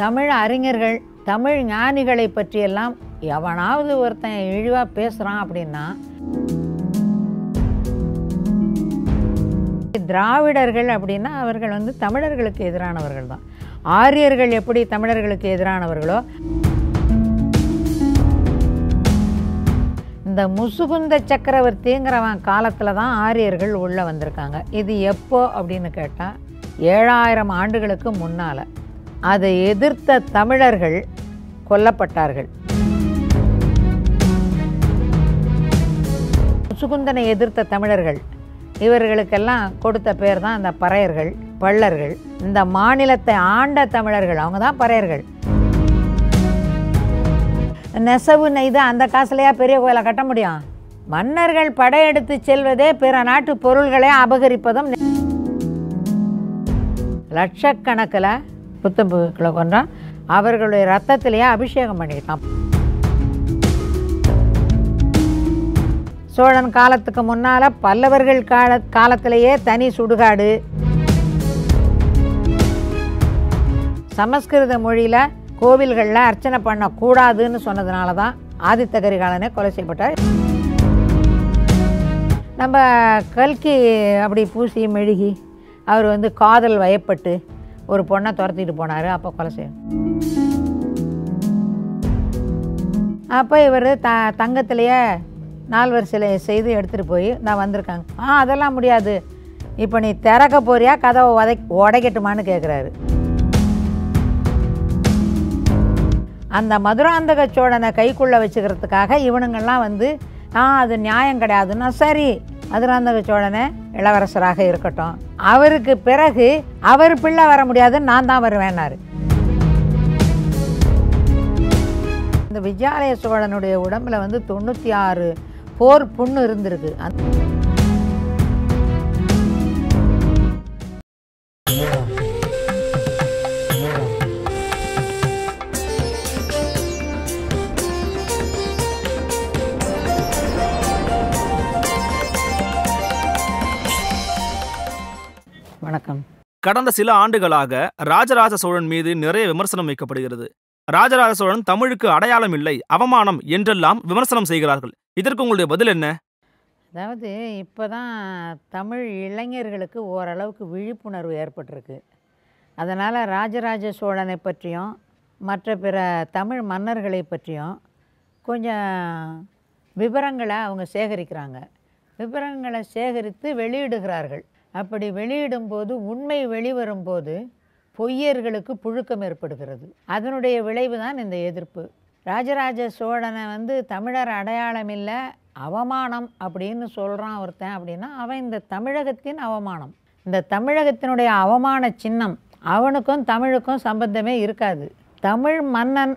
தமிழ் அறிஞர்கள் தமிழ் ஞானிகளை பற்றியெல்லாம் எவனாவது ஒருத்தன் இழிவாக பேசுகிறான் அப்படின்னா திராவிடர்கள் அப்படின்னா அவர்கள் வந்து தமிழர்களுக்கு எதிரானவர்கள் தான் ஆரியர்கள் எப்படி தமிழர்களுக்கு எதிரானவர்களோ இந்த முசுகுந்த சக்கரவர்த்திங்கிறவன் காலத்தில் தான் ஆரியர்கள் உள்ளே வந்திருக்காங்க இது எப்போ அப்படின்னு கேட்டால் ஏழாயிரம் ஆண்டுகளுக்கு முன்னால் அதை எதிர்த்த தமிழர்கள் கொல்லப்பட்டார்கள் சுகுந்தனை எதிர்த்த தமிழர்கள் இவர்களுக்கெல்லாம் கொடுத்த பேர் தான் இந்த பறையர்கள் பள்ளர்கள் இந்த மாநிலத்தை ஆண்ட தமிழர்கள் அவங்க தான் பறையர்கள் நெசவு நெய்து அந்த காசுலையா பெரிய கோயிலை கட்ட முடியும் மன்னர்கள் படையெடுத்து செல்வதே பிற நாட்டு பொருள்களை அபகரிப்பதும் லட்சக்கணக்கில் புத்தம்புகளை கொண்டான் அவர்களுடைய ரத்தத்திலேயே அபிஷேகம் பண்ணியிருக்கான் சோழன் காலத்துக்கு முன்னால் பல்லவர்கள் கால காலத்திலேயே தனி சுடுகாடு சமஸ்கிருத மொழியில் கோவில்களில் அர்ச்சனை பண்ணக்கூடாதுன்னு சொன்னதுனால தான் ஆதித்த கரிகாலனே கொலை செய்யப்பட்டார் நம்ம கல்கி அப்படி பூசி மெழுகி அவர் வந்து காதல் வயப்பட்டு ஒரு பொண்ணை துரத்திட்டு போனார் அப்போ கொலை செய்யணும் அப்போ இவர் த தங்கத்திலேயே நால்வர் சிலை செய்து எடுத்துகிட்டு போய் நான் வந்திருக்காங்க ஆ அதெல்லாம் முடியாது இப்போ நீ திறக்க போறியா கதவை உதை உடைக்கட்டுமான்னு கேட்குறாரு அந்த மதுராந்தக சோழனை கைக்குள்ளே வச்சுக்கிறதுக்காக இவனுங்கள்லாம் வந்து ஆ அது நியாயம் கிடையாதுன்னா சரி மதுராந்தக சோழனை இளவரசராக இருக்கட்டும் அவருக்கு பிறகு அவர் பிள்ளை வர முடியாதுன்னு நான் தான் வருவேனாரு இந்த விஜயாலய சோழனுடைய உடம்புல வந்து தொண்ணூற்றி ஆறு போர் புண்ணு இருந்திருக்கு அந்த கடந்த சில ஆண்டுகளாக ராஜராஜ சோழன் மீது நிறைய விமர்சனம் வைக்கப்படுகிறது ராஜராஜ சோழன் தமிழுக்கு அடையாளம் இல்லை அவமானம் என்றெல்லாம் விமர்சனம் செய்கிறார்கள் இதற்கு உங்களுடைய பதில் என்ன அதாவது இப்போ தான் தமிழ் இளைஞர்களுக்கு ஓரளவுக்கு விழிப்புணர்வு ஏற்பட்டிருக்கு அதனால் ராஜராஜ சோழனை பற்றியும் மற்ற பிற தமிழ் மன்னர்களை பற்றியும் கொஞ்சம் விவரங்களை அவங்க சேகரிக்கிறாங்க விவரங்களை சேகரித்து வெளியிடுகிறார்கள் அப்படி வெளியிடும்போது உண்மை வெளிவரும்போது பொய்யர்களுக்கு புழுக்கம் ஏற்படுகிறது அதனுடைய விளைவு தான் இந்த எதிர்ப்பு ராஜராஜ சோழனை வந்து தமிழர் அடையாளம் இல்லை அவமானம் அப்படின்னு சொல்கிறான் ஒருத்தன் அப்படின்னா அவன் இந்த தமிழகத்தின் அவமானம் இந்த தமிழகத்தினுடைய அவமான சின்னம் அவனுக்கும் தமிழுக்கும் சம்பந்தமே இருக்காது தமிழ் மன்னன்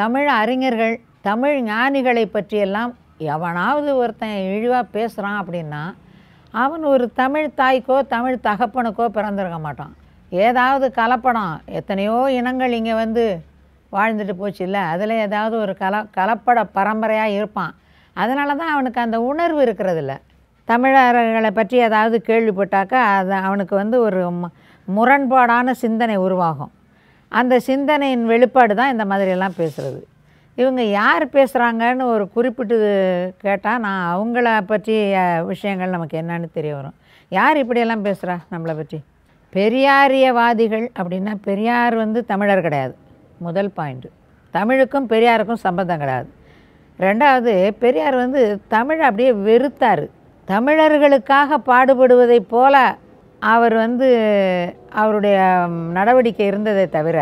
தமிழ் அறிஞர்கள் தமிழ் ஞானிகளை பற்றியெல்லாம் எவனாவது ஒருத்தன் இழிவாக பேசுகிறான் அப்படின்னா அவன் ஒரு தமிழ் தாய்க்கோ தமிழ் தகப்பனுக்கோ பிறந்திருக்க மாட்டான் ஏதாவது கலப்படம் எத்தனையோ இனங்கள் இங்கே வந்து வாழ்ந்துட்டு போச்சு இல்லை அதில் ஏதாவது ஒரு கல கலப்பட பரம்பரையாக இருப்பான் அதனால தான் அவனுக்கு அந்த உணர்வு இருக்கிறதில்ல தமிழர்களை பற்றி ஏதாவது கேள்விப்பட்டாக்கா அது அவனுக்கு வந்து ஒரு முரண்பாடான சிந்தனை உருவாகும் அந்த சிந்தனையின் வெளிப்பாடு தான் இந்த மாதிரியெல்லாம் பேசுகிறது இவங்க யார் பேசுகிறாங்கன்னு ஒரு குறிப்பிட்டு கேட்டால் நான் அவங்கள பற்றி விஷயங்கள் நமக்கு என்னன்னு தெரிய வரும் யார் இப்படியெல்லாம் பேசுகிறா நம்மளை பற்றி பெரியாரியவாதிகள் அப்படின்னா பெரியார் வந்து தமிழர் கிடையாது முதல் பாயிண்ட்டு தமிழுக்கும் பெரியாருக்கும் சம்பந்தம் கிடையாது ரெண்டாவது பெரியார் வந்து தமிழ் அப்படியே வெறுத்தார் தமிழர்களுக்காக பாடுபடுவதை போல அவர் வந்து அவருடைய நடவடிக்கை இருந்ததை தவிர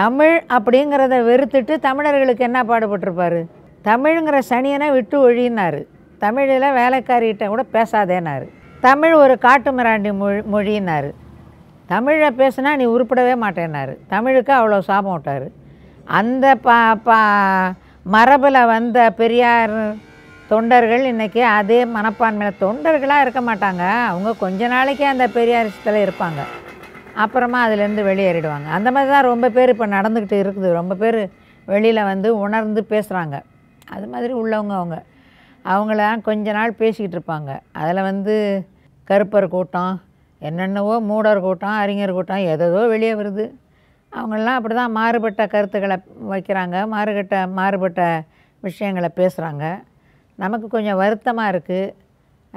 தமிழ் அப்படிங்கிறத வெறுத்துட்டு தமிழர்களுக்கு என்ன பாடுபட்டிருப்பார் தமிழுங்கிற சனியனை விட்டு ஒழினார் தமிழில் வேலைக்காரிகிட்ட கூட பேசாதேனார் தமிழ் ஒரு காட்டு மிராண்டி மொழி மொழினார் தமிழை பேசுனா நீ உருப்பிடவே மாட்டேனாரு தமிழுக்கு அவ்வளோ சாபம் விட்டார் அந்த பா பா மரபில் வந்த பெரியார் தொண்டர்கள் இன்றைக்கி அதே மனப்பான்மையில் தொண்டர்களாக இருக்க மாட்டாங்க அவங்க கொஞ்ச நாளைக்கே அந்த பெரியாரிசத்தில் இருப்பாங்க அப்புறமா அதுலேருந்து வெளியேறிடுவாங்க அந்த மாதிரி தான் ரொம்ப பேர் இப்போ நடந்துக்கிட்டு இருக்குது ரொம்ப பேர் வெளியில் வந்து உணர்ந்து பேசுகிறாங்க அது மாதிரி உள்ளவங்க அவங்க அவங்களாம் கொஞ்ச நாள் பேசிக்கிட்டு இருப்பாங்க அதில் வந்து கருப்பர் கூட்டம் என்னென்னவோ மூடர் கூட்டம் அறிஞர் கூட்டம் எதோ வெளியே வருது அவங்களாம் அப்படி தான் மாறுபட்ட கருத்துக்களை வைக்கிறாங்க மாறுகட்ட மாறுபட்ட விஷயங்களை பேசுகிறாங்க நமக்கு கொஞ்சம் வருத்தமாக இருக்குது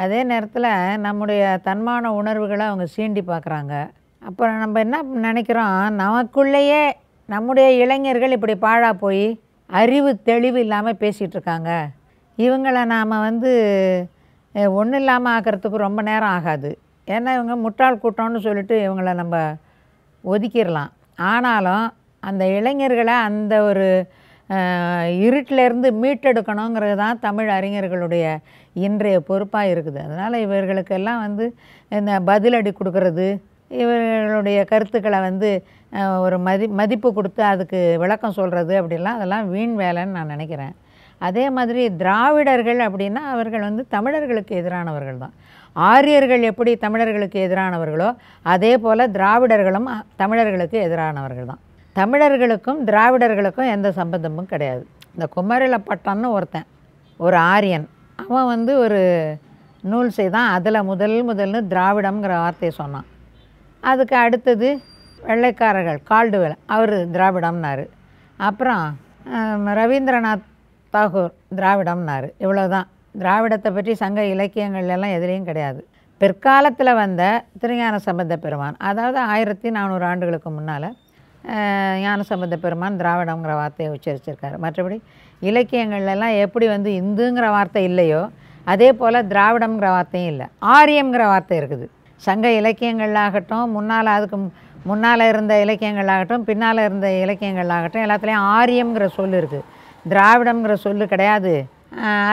அதே நேரத்தில் நம்முடைய தன்மான உணர்வுகளை அவங்க சீண்டி பார்க்குறாங்க அப்புறம் நம்ம என்ன நினைக்கிறோம் நமக்குள்ளேயே நம்முடைய இளைஞர்கள் இப்படி பாழா போய் அறிவு தெளிவு இல்லாமல் பேசிகிட்டு இருக்காங்க இவங்களை நாம் வந்து ஒன்றும் இல்லாமல் ஆக்கிறதுக்கு ரொம்ப நேரம் ஆகாது ஏன்னா இவங்க முட்டாள் கூட்டம்னு சொல்லிட்டு இவங்களை நம்ம ஒதுக்கிடலாம் ஆனாலும் அந்த இளைஞர்களை அந்த ஒரு இருட்டிலேருந்து மீட்டெடுக்கணுங்கிறது தான் தமிழ் அறிஞர்களுடைய இன்றைய பொறுப்பாக இருக்குது அதனால் இவர்களுக்கெல்லாம் வந்து இந்த பதிலடி கொடுக்கறது இவர்களுடைய கருத்துக்களை வந்து ஒரு மதி மதிப்பு கொடுத்து அதுக்கு விளக்கம் சொல்கிறது அப்படிலாம் அதெல்லாம் வீண் வேலைன்னு நான் நினைக்கிறேன் அதே மாதிரி திராவிடர்கள் அப்படின்னா அவர்கள் வந்து தமிழர்களுக்கு எதிரானவர்கள் தான் ஆரியர்கள் எப்படி தமிழர்களுக்கு எதிரானவர்களோ அதே போல் திராவிடர்களும் தமிழர்களுக்கு எதிரானவர்கள் தான் தமிழர்களுக்கும் திராவிடர்களுக்கும் எந்த சம்பந்தமும் கிடையாது இந்த குமரில பட்டம்னு ஒருத்தன் ஒரு ஆரியன் அவன் வந்து ஒரு நூல் செய்தான் அதில் முதல் முதல்னு திராவிடம்ங்கிற வார்த்தையை சொன்னான் அதுக்கு அடுத்தது வெள்ளைக்காரர்கள் கால்டுவெல் அவர் திராவிடம்னார் அப்புறம் ரவீந்திரநாத் தாகூர் திராவிடம்னார் இவ்வளோ தான் திராவிடத்தை பற்றி சங்க இலக்கியங்கள்லாம் எதுலேயும் கிடையாது பிற்காலத்தில் வந்த திருஞான சம்பந்த பெருமான் அதாவது ஆயிரத்தி நானூறு ஆண்டுகளுக்கு முன்னால் ஞான சம்பந்த பெருமான் திராவிடங்கிற வார்த்தையை உச்சரிச்சிருக்காரு மற்றபடி இலக்கியங்கள்லாம் எப்படி வந்து இந்துங்கிற வார்த்தை இல்லையோ அதே போல் திராவிடம்ங்கிற வார்த்தையும் இல்லை ஆரியம்ங்கிற வார்த்தை இருக்குது சங்க இலக்கியங்களாகட்டும் முன்னால் அதுக்கு முன்னால் இருந்த இலக்கியங்களாகட்டும் பின்னால் இருந்த இலக்கியங்களாகட்டும் எல்லாத்துலேயும் ஆரியம்ங்கிற சொல் இருக்குது திராவிடம்ங்கிற சொல் கிடையாது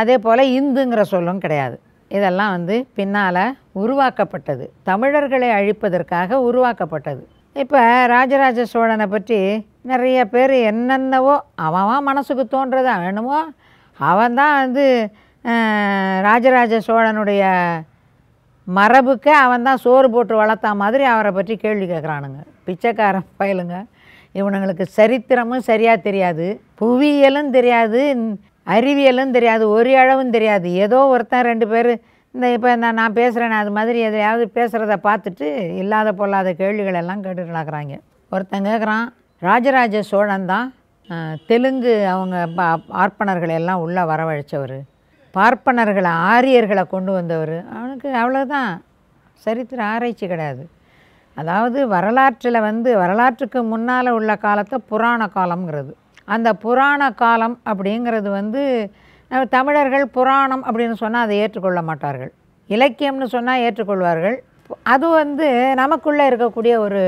அதே போல் இந்துங்கிற சொல்லும் கிடையாது இதெல்லாம் வந்து பின்னால் உருவாக்கப்பட்டது தமிழர்களை அழிப்பதற்காக உருவாக்கப்பட்டது இப்போ ராஜராஜ சோழனை பற்றி நிறைய பேர் என்னென்னவோ அவன் மனசுக்கு தோன்றதா வேணுமோ அவன் தான் வந்து ராஜராஜ சோழனுடைய மரபுக்கு அவன் தான் சோறு போட்டு வளர்த்தா மாதிரி அவரை பற்றி கேள்வி கேட்குறானுங்க பிச்சைக்காரன் பயலுங்க இவனுங்களுக்கு சரித்திரமும் சரியாக தெரியாது புவியியலும் தெரியாது அறிவியலும் தெரியாது ஒரு அளவும் தெரியாது ஏதோ ஒருத்தன் ரெண்டு பேர் இந்த இப்போ நான் நான் பேசுகிறேன் அது மாதிரி எதையாவது பேசுகிறத பார்த்துட்டு இல்லாத பொல்லாத கேள்விகள் எல்லாம் கேட்டுட்டு நடக்கிறாங்க ஒருத்தன் கேட்குறான் ராஜராஜ சோழன் தான் தெலுங்கு அவங்க ஆர்ப்பனர்களை எல்லாம் உள்ளே வரவழைச்சவர் பார்ப்பனர்களை ஆரியர்களை கொண்டு வந்தவர் அவனுக்கு அவ்வளோதான் சரித்திர ஆராய்ச்சி கிடையாது அதாவது வரலாற்றில் வந்து வரலாற்றுக்கு முன்னால் உள்ள காலத்தை புராண காலம்ங்கிறது அந்த புராண காலம் அப்படிங்கிறது வந்து தமிழர்கள் புராணம் அப்படின்னு சொன்னால் அதை ஏற்றுக்கொள்ள மாட்டார்கள் இலக்கியம்னு சொன்னால் ஏற்றுக்கொள்வார்கள் அது வந்து நமக்குள்ளே இருக்கக்கூடிய ஒரு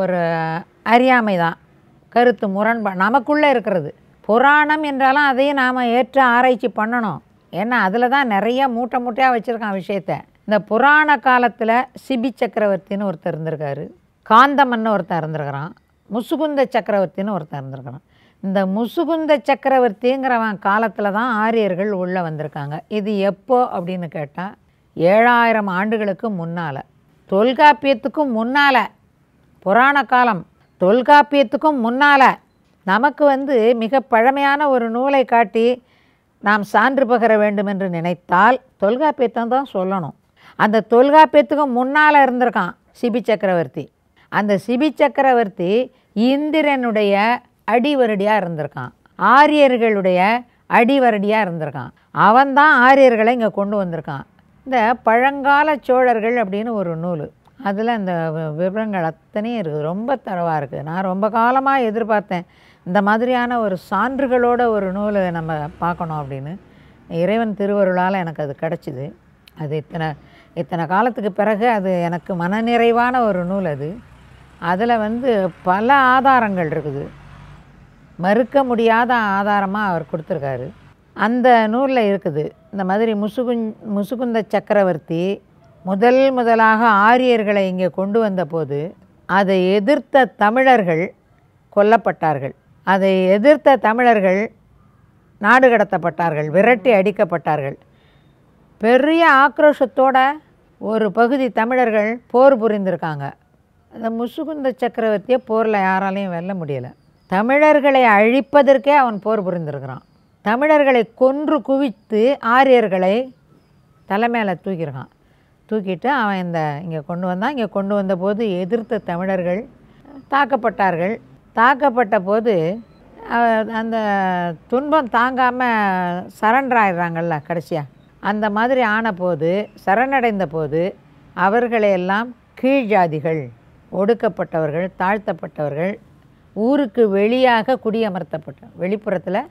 ஒரு அறியாமை தான் கருத்து முரண்பா நமக்குள்ளே இருக்கிறது புராணம் என்றாலும் அதையும் நாம் ஏற்று ஆராய்ச்சி பண்ணணும் ஏன்னா அதில் தான் நிறைய மூட்டை மூட்டையாக வச்சுருக்கான் விஷயத்த இந்த புராண காலத்தில் சிபி சக்கரவர்த்தின்னு ஒருத்தர் இருந்திருக்காரு காந்தமன்னு ஒருத்தர் இருந்திருக்கிறான் முசுகுந்த சக்கரவர்த்தின்னு ஒருத்தர் இருந்திருக்கிறான் இந்த முசுகுந்த சக்கரவர்த்திங்கிறவன் காலத்தில் தான் ஆரியர்கள் உள்ளே வந்திருக்காங்க இது எப்போ அப்படின்னு கேட்டால் ஏழாயிரம் ஆண்டுகளுக்கு முன்னால் தொல்காப்பியத்துக்கும் முன்னால் புராண காலம் தொல்காப்பியத்துக்கும் முன்னால் நமக்கு வந்து மிக பழமையான ஒரு நூலை காட்டி நாம் சான்று பகர வேண்டும் என்று நினைத்தால் தொல்காப்பியத்தை தான் சொல்லணும் அந்த தொல்காப்பியத்துக்கு முன்னால் இருந்திருக்கான் சிபி சக்கரவர்த்தி அந்த சிபி சக்கரவர்த்தி இந்திரனுடைய அடிவருடியாக இருந்திருக்கான் ஆரியர்களுடைய அடிவருடியாக இருந்திருக்கான் அவன்தான் ஆரியர்களை இங்கே கொண்டு வந்திருக்கான் இந்த பழங்கால சோழர்கள் அப்படின்னு ஒரு நூல் அதில் அந்த விவரங்கள் அத்தனையும் இருக்குது ரொம்ப தரவாக இருக்குது நான் ரொம்ப காலமாக எதிர்பார்த்தேன் இந்த மாதிரியான ஒரு சான்றுகளோட ஒரு நூலை நம்ம பார்க்கணும் அப்படின்னு இறைவன் திருவருளால் எனக்கு அது கிடச்சிது அது இத்தனை இத்தனை காலத்துக்கு பிறகு அது எனக்கு மனநிறைவான ஒரு நூல் அது அதில் வந்து பல ஆதாரங்கள் இருக்குது மறுக்க முடியாத ஆதாரமாக அவர் கொடுத்துருக்காரு அந்த நூலில் இருக்குது இந்த மாதிரி முசுகுந் முசுகுந்த சக்கரவர்த்தி முதல் முதலாக ஆரியர்களை இங்கே கொண்டு வந்த போது அதை எதிர்த்த தமிழர்கள் கொல்லப்பட்டார்கள் அதை எதிர்த்த தமிழர்கள் நாடு கடத்தப்பட்டார்கள் விரட்டி அடிக்கப்பட்டார்கள் பெரிய ஆக்ரோஷத்தோட ஒரு பகுதி தமிழர்கள் போர் புரிந்திருக்காங்க அந்த முசுகுந்த சக்கரவர்த்தியை போரில் யாராலையும் வெல்ல முடியலை தமிழர்களை அழிப்பதற்கே அவன் போர் புரிந்திருக்கிறான் தமிழர்களை கொன்று குவித்து ஆரியர்களை தலைமையில் தூக்கியிருக்கான் தூக்கிட்டு அவன் இந்த இங்கே கொண்டு வந்தான் இங்கே கொண்டு வந்தபோது எதிர்த்த தமிழர்கள் தாக்கப்பட்டார்கள் தாக்கப்பட்ட போது அந்த துன்பம் தாங்காமல் சரண்டர் ஆயிடுறாங்கல்ல கடைசியாக அந்த மாதிரி ஆன போது சரணடைந்த போது அவர்களையெல்லாம் கீழ்ஜாதிகள் ஒடுக்கப்பட்டவர்கள் தாழ்த்தப்பட்டவர்கள் ஊருக்கு வெளியாக குடியமர்த்தப்பட்ட வெளிப்புறத்தில்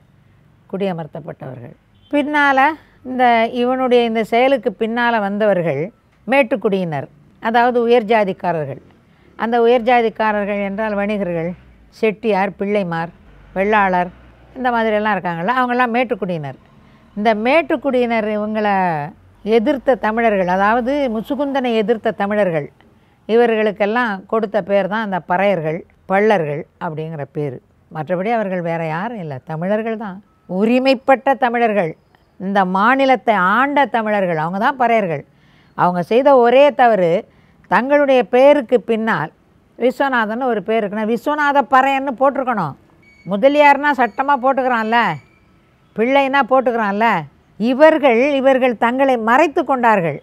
குடியமர்த்தப்பட்டவர்கள் பின்னால் இந்த இவனுடைய இந்த செயலுக்கு பின்னால் வந்தவர்கள் மேட்டுக்குடியினர் அதாவது உயர்ஜாதிக்காரர்கள் அந்த உயர்ஜாதிக்காரர்கள் என்றால் வணிகர்கள் செட்டியார் பிள்ளைமார் வெள்ளாளர் இந்த மாதிரியெல்லாம் இருக்காங்கள்ல அவங்கெல்லாம் மேட்டுக்குடியினர் இந்த மேட்டுக்குடியினர் இவங்களை எதிர்த்த தமிழர்கள் அதாவது முசுகுந்தனை எதிர்த்த தமிழர்கள் இவர்களுக்கெல்லாம் கொடுத்த பேர் தான் அந்த பறையர்கள் பள்ளர்கள் அப்படிங்கிற பேர் மற்றபடி அவர்கள் வேறு யாரும் இல்லை தமிழர்கள் தான் உரிமைப்பட்ட தமிழர்கள் இந்த மாநிலத்தை ஆண்ட தமிழர்கள் அவங்க தான் பறையர்கள் அவங்க செய்த ஒரே தவறு தங்களுடைய பேருக்கு பின்னால் விஸ்வநாதன் ஒரு பேர் இருக்கணும் விஸ்வநாத பறையன்னு போட்டிருக்கணும் முதலியார்னா சட்டமாக போட்டுக்கிறான்ல பிள்ளைன்னா போட்டுக்கிறான்ல இவர்கள் இவர்கள் தங்களை மறைத்து கொண்டார்கள்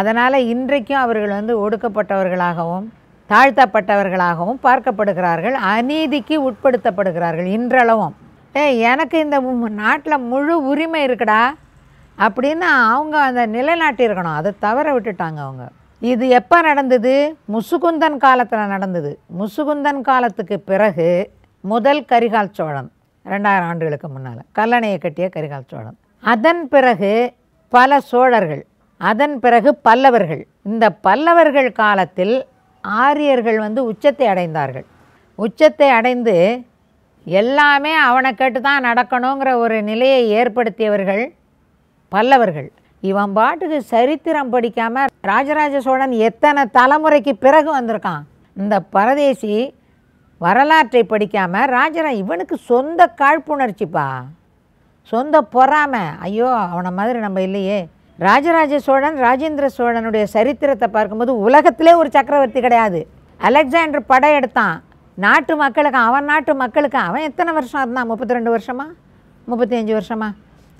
அதனால் இன்றைக்கும் அவர்கள் வந்து ஒடுக்கப்பட்டவர்களாகவும் தாழ்த்தப்பட்டவர்களாகவும் பார்க்கப்படுகிறார்கள் அநீதிக்கு உட்படுத்தப்படுகிறார்கள் இன்றளவும் ஏ எனக்கு இந்த நாட்டில் முழு உரிமை இருக்குடா அப்படின்னு அவங்க அந்த நிலைநாட்டியிருக்கணும் அதை தவற விட்டுட்டாங்க அவங்க இது எப்போ நடந்தது முசுகுந்தன் காலத்தில் நடந்தது முசுகுந்தன் காலத்துக்கு பிறகு முதல் கரிகால் சோழன் ரெண்டாயிரம் ஆண்டுகளுக்கு முன்னால் கல்லணையை கட்டிய கரிகால் சோழன் அதன் பிறகு பல சோழர்கள் அதன் பிறகு பல்லவர்கள் இந்த பல்லவர்கள் காலத்தில் ஆரியர்கள் வந்து உச்சத்தை அடைந்தார்கள் உச்சத்தை அடைந்து எல்லாமே அவனை கேட்டு தான் நடக்கணுங்கிற ஒரு நிலையை ஏற்படுத்தியவர்கள் பல்லவர்கள் இவன் பாட்டுக்கு சரித்திரம் படிக்காமல் ராஜராஜ சோழன் எத்தனை தலைமுறைக்கு பிறகு வந்திருக்கான் இந்த பரதேசி வரலாற்றை படிக்காமல் ராஜரா இவனுக்கு சொந்த காழ்ப்புணர்ச்சிப்பா சொந்த பொறாமை ஐயோ அவனை மாதிரி நம்ம இல்லையே ராஜராஜ சோழன் ராஜேந்திர சோழனுடைய சரித்திரத்தை பார்க்கும்போது உலகத்திலே ஒரு சக்கரவர்த்தி கிடையாது அலெக்சாண்டர் படம் எடுத்தான் நாட்டு மக்களுக்கு அவன் நாட்டு மக்களுக்கு அவன் எத்தனை வருஷம் இருந்தான் முப்பத்தி ரெண்டு வருஷமா முப்பத்தி அஞ்சு வருஷமா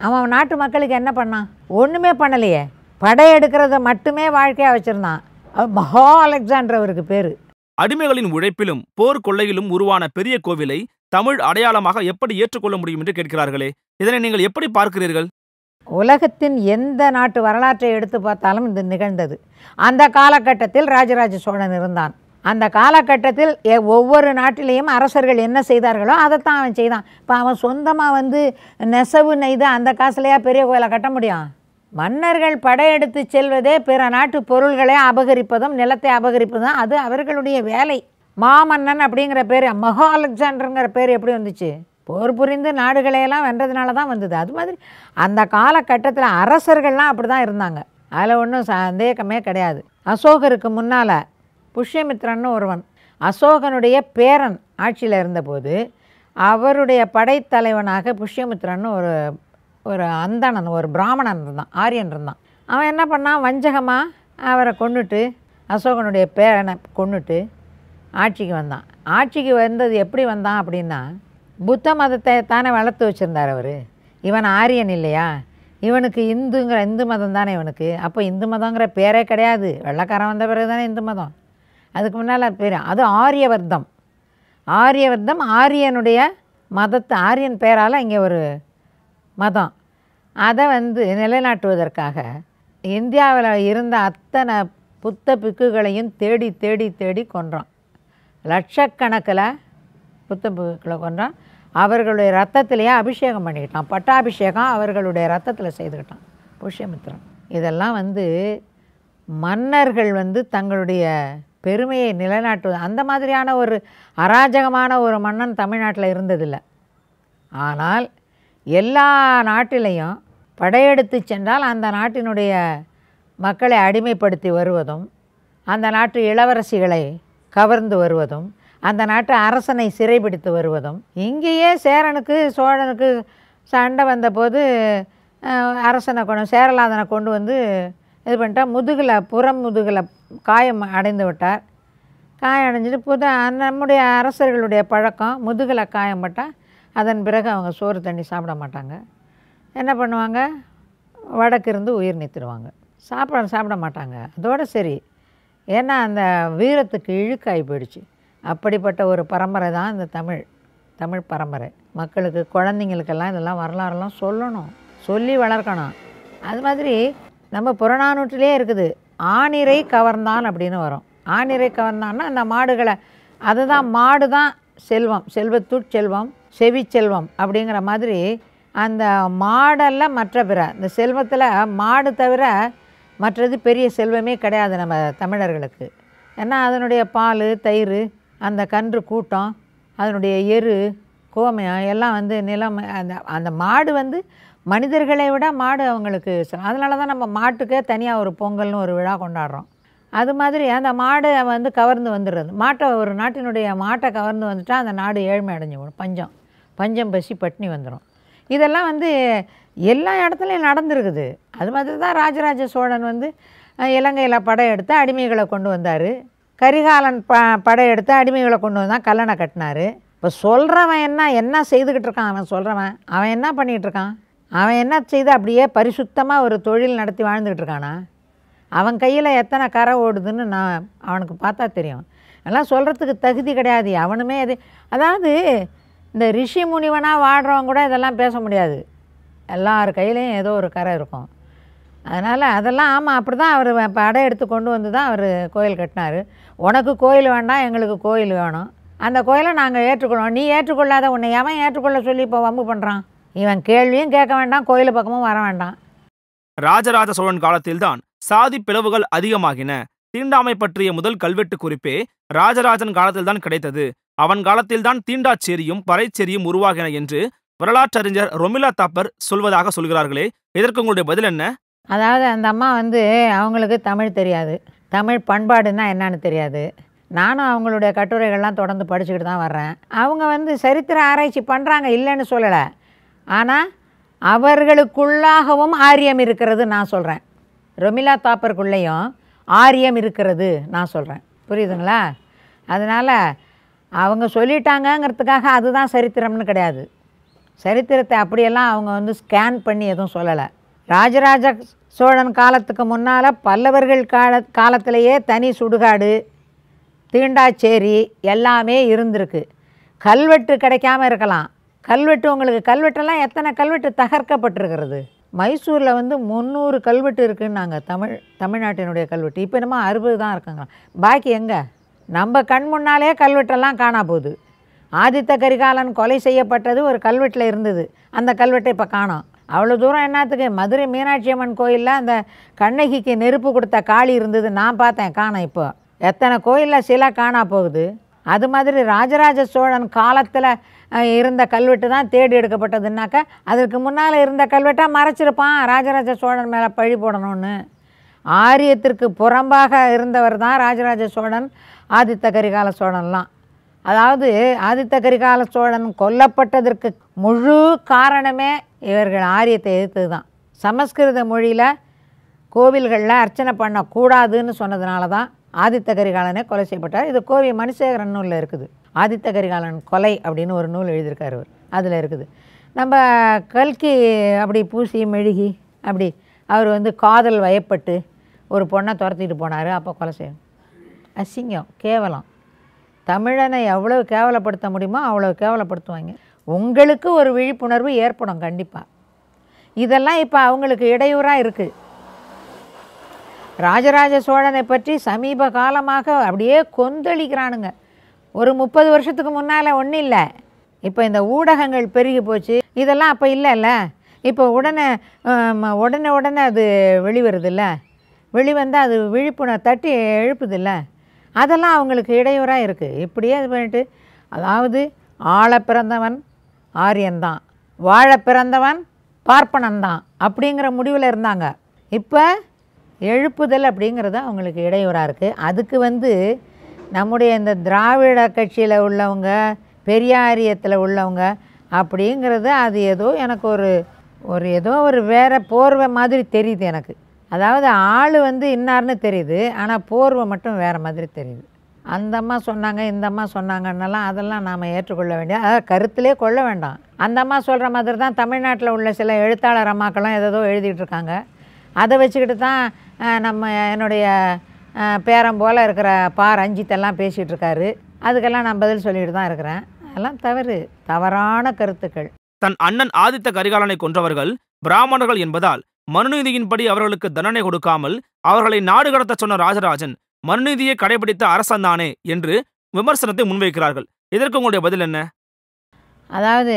அவன் நாட்டு மக்களுக்கு என்ன பண்ணான் ஒன்றுமே பண்ணலையே படையெடுக்கிறத மட்டுமே வாழ்க்கையாக வச்சுருந்தான் மகா அலெக்சாண்டர் அவருக்கு பேர் அடிமைகளின் உழைப்பிலும் போர் கொள்ளையிலும் உருவான பெரிய கோவிலை தமிழ் அடையாளமாக எப்படி ஏற்றுக்கொள்ள முடியும் என்று கேட்கிறார்களே இதனை நீங்கள் எப்படி பார்க்கிறீர்கள் உலகத்தின் எந்த நாட்டு வரலாற்றை எடுத்து பார்த்தாலும் இது நிகழ்ந்தது அந்த காலகட்டத்தில் ராஜராஜ சோழன் இருந்தான் அந்த காலகட்டத்தில் ஒவ்வொரு நாட்டிலையும் அரசர்கள் என்ன செய்தார்களோ அதைத்தான் அவன் செய்தான் இப்போ அவன் சொந்தமாக வந்து நெசவு நெய்து அந்த காசுலையா பெரிய கோயிலை கட்ட முடியும் மன்னர்கள் படையெடுத்து செல்வதே பிற நாட்டு பொருள்களை அபகரிப்பதும் நிலத்தை அபகரிப்பதும் அது அவர்களுடைய வேலை மாமன்னன் அப்படிங்கிற பேர் மகா அலெக்சாண்டருங்கிற பேர் எப்படி வந்துச்சு போர் புரிந்து நாடுகளையெல்லாம் வென்றதுனால தான் வந்தது அது மாதிரி அந்த காலகட்டத்தில் அரசர்கள்லாம் அப்படி தான் இருந்தாங்க அதில் ஒன்றும் சந்தேகமே கிடையாது அசோகருக்கு முன்னால் புஷ்யமித்ரன்னு ஒருவன் அசோகனுடைய பேரன் ஆட்சியில் இருந்தபோது அவருடைய படைத்தலைவனாக புஷ்யமித்ரன் ஒரு ஒரு அந்தணன் ஒரு பிராமணன் இருந்தான் ஆரியன் இருந்தான் அவன் என்ன பண்ணான் வஞ்சகமாக அவரை கொண்டுட்டு அசோகனுடைய பேரனை கொண்டுட்டு ஆட்சிக்கு வந்தான் ஆட்சிக்கு வந்தது எப்படி வந்தான் அப்படின்னா புத்த மதத்தை தானே வளர்த்து வச்சுருந்தார் அவர் இவன் ஆரியன் இல்லையா இவனுக்கு இந்துங்கிற இந்து மதம் தானே இவனுக்கு அப்போ இந்து மதங்கிற பேரே கிடையாது வெள்ளக்காரன் வந்த பிறகு தானே இந்து மதம் அதுக்கு முன்னால் பேர் அது ஆரியவர்தம் ஆரியவர்தம் ஆரியனுடைய மதத்து ஆரியன் பேரால் இங்கே ஒரு மதம் அதை வந்து நிலைநாட்டுவதற்காக இந்தியாவில் இருந்த அத்தனை புத்த பிக்குகளையும் தேடி தேடி தேடி கொன்றோம் லட்சக்கணக்கில் புத்த பிக்குகளை கொன்றோம் அவர்களுடைய ரத்தத்திலேயே அபிஷேகம் பண்ணிக்கிட்டான் பட்டாபிஷேகம் அவர்களுடைய ரத்தத்தில் செய்துக்கிட்டான் புஷ்யமித்திரன் இதெல்லாம் வந்து மன்னர்கள் வந்து தங்களுடைய பெருமையை நிலைநாட்டுவது அந்த மாதிரியான ஒரு அராஜகமான ஒரு மன்னன் தமிழ்நாட்டில் இருந்ததில்லை ஆனால் எல்லா நாட்டிலையும் படையெடுத்து சென்றால் அந்த நாட்டினுடைய மக்களை அடிமைப்படுத்தி வருவதும் அந்த நாட்டு இளவரசிகளை கவர்ந்து வருவதும் அந்த நாட்டு அரசனை சிறைபிடித்து வருவதும் இங்கேயே சேரனுக்கு சோழனுக்கு சண்டை வந்தபோது அரசனை கொண்டு சேரலாதனை கொண்டு வந்து இது பண்ணிட்டால் முதுகில் புறம் முதுகில் காயம் அடைந்து விட்டார் காயம் அடைஞ்சிட்டு புது நம்முடைய அரசர்களுடைய பழக்கம் முதுகில் காயம் பட்டால் அதன் பிறகு அவங்க சோறு தண்ணி சாப்பிட மாட்டாங்க என்ன பண்ணுவாங்க வடக்கு இருந்து உயிர் நீத்துடுவாங்க சாப்பிட சாப்பிட மாட்டாங்க அதோடு சரி ஏன்னா அந்த வீரத்துக்கு இழுக்காய் போயிடுச்சு அப்படிப்பட்ட ஒரு பரம்பரை தான் இந்த தமிழ் தமிழ் பரம்பரை மக்களுக்கு குழந்தைங்களுக்கெல்லாம் இதெல்லாம் வரலாறுலாம் சொல்லணும் சொல்லி வளர்க்கணும் அது மாதிரி நம்ம புறநானூற்றிலே இருக்குது ஆணிரை கவர்ந்தான் அப்படின்னு வரும் ஆணிரை கவர்ந்தான்னா அந்த மாடுகளை அதுதான் மாடு தான் செல்வம் செல்வத்துட் செல்வம் செவி செல்வம் அப்படிங்கிற மாதிரி அந்த மாடல்ல மற்ற பிற இந்த செல்வத்தில் மாடு தவிர மற்றது பெரிய செல்வமே கிடையாது நம்ம தமிழர்களுக்கு ஏன்னா அதனுடைய பால் தயிர் அந்த கன்று கூட்டம் அதனுடைய எரு கோமயம் எல்லாம் வந்து நிலம் அந்த அந்த மாடு வந்து மனிதர்களை விட மாடு அவங்களுக்கு அதனால தான் நம்ம மாட்டுக்கே தனியாக ஒரு பொங்கல்னு ஒரு விழா கொண்டாடுறோம் அது மாதிரி அந்த மாடை வந்து கவர்ந்து வந்துடுறது மாட்டை ஒரு நாட்டினுடைய மாட்டை கவர்ந்து வந்துட்டால் அந்த நாடு ஏழ்மை அடைஞ்சு விடும் பஞ்சம் பஞ்சம் பசி பட்னி வந்துடும் இதெல்லாம் வந்து எல்லா இடத்துலையும் நடந்துருக்குது அது மாதிரி தான் ராஜராஜ சோழன் வந்து இலங்கையில் படையெடுத்து அடிமைகளை கொண்டு வந்தார் கரிகாலன் ப படையெடுத்து அடிமைகளை கொண்டு வந்தான் கல்லணை கட்டினார் இப்போ சொல்கிறவன் என்ன என்ன செய்துக்கிட்டு இருக்கான் அவன் சொல்கிறவன் அவன் என்ன பண்ணிகிட்டு இருக்கான் அவன் என்ன செய்து அப்படியே பரிசுத்தமாக ஒரு தொழில் நடத்தி வாழ்ந்துக்கிட்டு இருக்கானா அவன் கையில் எத்தனை கரை ஓடுதுன்னு நான் அவனுக்கு பார்த்தா தெரியும் எல்லாம் சொல்கிறதுக்கு தகுதி கிடையாது அவனுமே அது அதாவது இந்த ரிஷி முனிவனாக வாடுறவங்க கூட இதெல்லாம் பேச முடியாது எல்லார் கையிலையும் ஏதோ ஒரு கரை இருக்கும் அதனால் அதெல்லாம் ஆமாம் அப்படி தான் அவர் படம் எடுத்து கொண்டு வந்து தான் அவர் கோயில் கட்டினார் உனக்கு கோயில் வேண்டாம் எங்களுக்கு கோயில் வேணும் அந்த கோயிலை நாங்கள் ஏற்றுக்கொள்ளோம் நீ ஏற்றுக்கொள்ளாத உன்னை எவன் ஏற்றுக்கொள்ள சொல்லி இப்போ வம்பு பண்ணுறான் இவன் கேள்வியும் கேட்க வேண்டாம் கோயில் பக்கமும் வர வேண்டாம் ராஜராஜ சோழன் காலத்தில்தான் சாதி பிளவுகள் அதிகமாகின தீண்டாமை பற்றிய முதல் கல்வெட்டு குறிப்பே ராஜராஜன் காலத்தில்தான் கிடைத்தது அவன் காலத்தில்தான் தீண்டாச்சேரியும் பறைச்சேரியும் உருவாகின என்று வரலாற்றறிஞர் ரொமிலா தாப்பர் சொல்வதாக சொல்கிறார்களே இதற்கு உங்களுடைய பதில் என்ன அதாவது அந்த அம்மா வந்து அவங்களுக்கு தமிழ் தெரியாது தமிழ் பண்பாடுன்னா என்னன்னு தெரியாது நானும் அவங்களுடைய கட்டுரைகள்லாம் தொடர்ந்து படிச்சுக்கிட்டு தான் வர்றேன் அவங்க வந்து சரித்திர ஆராய்ச்சி பண்ணுறாங்க இல்லைன்னு சொல்லலை ஆனால் அவர்களுக்குள்ளாகவும் ஆரியம் இருக்கிறது நான் சொல்கிறேன் ரொமிலா தாப்பருக்குள்ளேயும் ஆரியம் இருக்கிறது நான் சொல்கிறேன் புரியுதுங்களா அதனால் அவங்க சொல்லிட்டாங்கங்கிறதுக்காக அதுதான் சரித்திரம்னு கிடையாது சரித்திரத்தை அப்படியெல்லாம் அவங்க வந்து ஸ்கேன் பண்ணி எதுவும் சொல்லலை ராஜராஜ சோழன் காலத்துக்கு முன்னால் பல்லவர்கள் கால காலத்திலேயே தனி சுடுகாடு தீண்டாச்சேரி எல்லாமே இருந்திருக்கு கல்வெட்டு கிடைக்காம இருக்கலாம் கல்வெட்டு உங்களுக்கு கல்வெட்டெல்லாம் எத்தனை கல்வெட்டு தகர்க்கப்பட்டிருக்கிறது மைசூரில் வந்து முந்நூறு கல்வெட்டு இருக்குன்னு நாங்கள் தமிழ் தமிழ்நாட்டினுடைய கல்வெட்டு இப்போ என்னமோ அறுபது தான் இருக்குங்களா பாக்கி எங்கே நம்ம கண் முன்னாலே கல்வெட்டெல்லாம் காணா போகுது ஆதித்த கரிகாலன் கொலை செய்யப்பட்டது ஒரு கல்வெட்டில் இருந்தது அந்த கல்வெட்டை இப்போ காணோம் அவ்வளோ தூரம் என்னத்துக்கு மதுரை மீனாட்சி அம்மன் கோயிலில் அந்த கண்ணகிக்கு நெருப்பு கொடுத்த காளி இருந்தது நான் பார்த்தேன் காணோம் இப்போ எத்தனை கோயிலில் சிலை காணா போகுது அது மாதிரி ராஜராஜ சோழன் காலத்தில் இருந்த கல்வெட்டு தான் தேடி எடுக்கப்பட்டதுன்னாக்கா அதற்கு முன்னால் இருந்த கல்வெட்டாக மறைச்சிருப்பான் ராஜராஜ சோழன் மேலே பழி போடணும்னு ஆரியத்திற்கு புறம்பாக இருந்தவர் தான் ராஜராஜ சோழன் ஆதித்த கரிகால சோழன்லாம் அதாவது ஆதித்த கரிகால சோழன் கொல்லப்பட்டதற்கு முழு காரணமே இவர்கள் ஆரியத்தை எதிர்த்து தான் சமஸ்கிருத மொழியில் கோவில்களில் அர்ச்சனை பண்ணக்கூடாதுன்னு சொன்னதுனால தான் ஆதித்த கரிகாலனே கொலை செய்யப்பட்டார் இது கோவி மணிசேகரன் நூலில் இருக்குது ஆதித்த கரிகாலன் கொலை அப்படின்னு ஒரு நூல் எழுதியிருக்கார் அவர் அதில் இருக்குது நம்ம கல்கி அப்படி பூசி மெழுகி அப்படி அவர் வந்து காதல் வயப்பட்டு ஒரு பொண்ணை துரத்திட்டு போனார் அப்போ கொலை செய்யும் அசிங்கம் கேவலம் தமிழனை எவ்வளோ கேவலப்படுத்த முடியுமோ அவ்வளோ கேவலப்படுத்துவாங்க உங்களுக்கு ஒரு விழிப்புணர்வு ஏற்படும் கண்டிப்பாக இதெல்லாம் இப்போ அவங்களுக்கு இடையூறாக இருக்குது ராஜராஜ சோழனை பற்றி சமீப காலமாக அப்படியே கொந்தளிக்கிறானுங்க ஒரு முப்பது வருஷத்துக்கு முன்னால் ஒன்றும் இல்லை இப்போ இந்த ஊடகங்கள் பெருகி போச்சு இதெல்லாம் அப்போ இல்லைல்ல இப்போ உடனே உடனே உடனே அது வெளிவருதில்ல வெளிவந்தால் அது விழிப்புணர் தட்டி எழுப்புதில்ல அதெல்லாம் அவங்களுக்கு இடையூறாக இருக்குது இப்படியே இது பண்ணிட்டு அதாவது ஆழ பிறந்தவன் ஆரியன்தான் வாழ பிறந்தவன் பார்ப்பனந்தான் அப்படிங்கிற முடிவில் இருந்தாங்க இப்போ எழுப்புதல் அப்படிங்கிறது அவங்களுக்கு இடையூறாக இருக்குது அதுக்கு வந்து நம்முடைய இந்த திராவிட கட்சியில் உள்ளவங்க பெரியாரியத்தில் உள்ளவங்க அப்படிங்கிறது அது ஏதோ எனக்கு ஒரு ஒரு ஏதோ ஒரு வேறு போர்வை மாதிரி தெரியுது எனக்கு அதாவது ஆள் வந்து இன்னார்னு தெரியுது ஆனால் போர்வை மட்டும் வேறு மாதிரி தெரியுது அந்த அம்மா சொன்னாங்க இந்த அம்மா சொன்னாங்கன்னெல்லாம் அதெல்லாம் நாம் ஏற்றுக்கொள்ள வேண்டிய அதாவது கருத்திலே கொள்ள வேண்டாம் அந்த அம்மா சொல்கிற மாதிரி தான் தமிழ்நாட்டில் உள்ள சில எழுத்தாளர் அம்மாக்கெல்லாம் ஏதோ எழுதிட்டுருக்காங்க இருக்காங்க அதை வச்சுக்கிட்டு தான் நம்ம என்னுடைய பேரம் போல் இருக்கிற பா ரஞ்சித்தெல்லாம் இருக்காரு அதுக்கெல்லாம் நான் பதில் சொல்லிட்டு தான் இருக்கிறேன் அதெல்லாம் தவறு தவறான கருத்துக்கள் தன் அண்ணன் ஆதித்த கரிகாலனை கொன்றவர்கள் பிராமணர்கள் என்பதால் மனுநீதியின்படி அவர்களுக்கு தண்டனை கொடுக்காமல் அவர்களை நாடு கடத்த சொன்ன ராஜராஜன் மனுநீதியை கடைபிடித்த அரசந்தானே என்று விமர்சனத்தை முன்வைக்கிறார்கள் இதற்கு உங்களுடைய பதில் என்ன அதாவது